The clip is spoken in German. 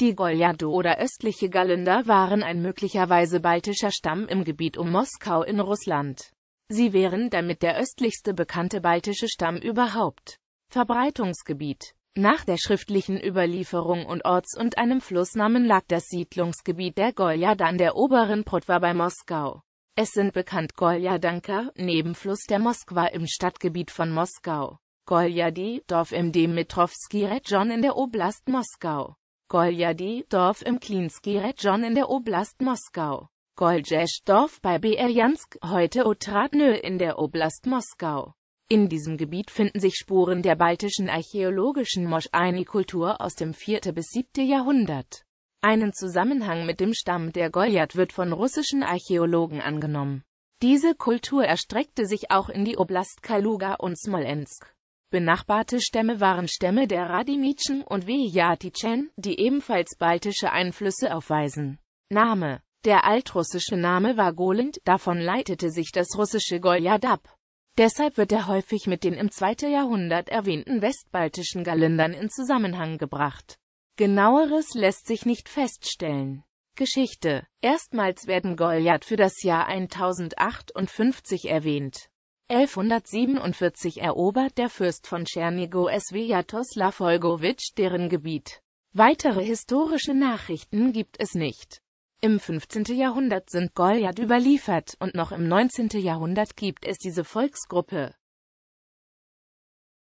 Die Goljado oder östliche Gallinder waren ein möglicherweise baltischer Stamm im Gebiet um Moskau in Russland. Sie wären damit der östlichste bekannte baltische Stamm überhaupt. Verbreitungsgebiet Nach der schriftlichen Überlieferung und Orts- und einem Flussnamen lag das Siedlungsgebiet der Goljada an der oberen Protwa bei Moskau. Es sind bekannt Goljadanka, Nebenfluss der Moskwa im Stadtgebiet von Moskau. Goljadi, Dorf im Dimitrowski Region in der Oblast Moskau. Goljadi, Dorf im Klinski Region in der Oblast Moskau. Goljesch Dorf bei Berjansk, heute Otradnö in der Oblast Moskau. In diesem Gebiet finden sich Spuren der baltischen archäologischen Moscheini-Kultur aus dem 4. bis 7. Jahrhundert. Einen Zusammenhang mit dem Stamm der Goljad wird von russischen Archäologen angenommen. Diese Kultur erstreckte sich auch in die Oblast Kaluga und Smolensk. Benachbarte Stämme waren Stämme der Radimitschen und Wyjatichen, die ebenfalls baltische Einflüsse aufweisen. Name Der altrussische Name war Golend, davon leitete sich das russische Goljad ab. Deshalb wird er häufig mit den im 2. Jahrhundert erwähnten westbaltischen Galindern in Zusammenhang gebracht. Genaueres lässt sich nicht feststellen. Geschichte Erstmals werden Goliath für das Jahr 1058 erwähnt. 1147 erobert der Fürst von Tschernigow Swjatoslaw Olgowitsch deren Gebiet. Weitere historische Nachrichten gibt es nicht. Im 15. Jahrhundert sind Goliath überliefert und noch im 19. Jahrhundert gibt es diese Volksgruppe.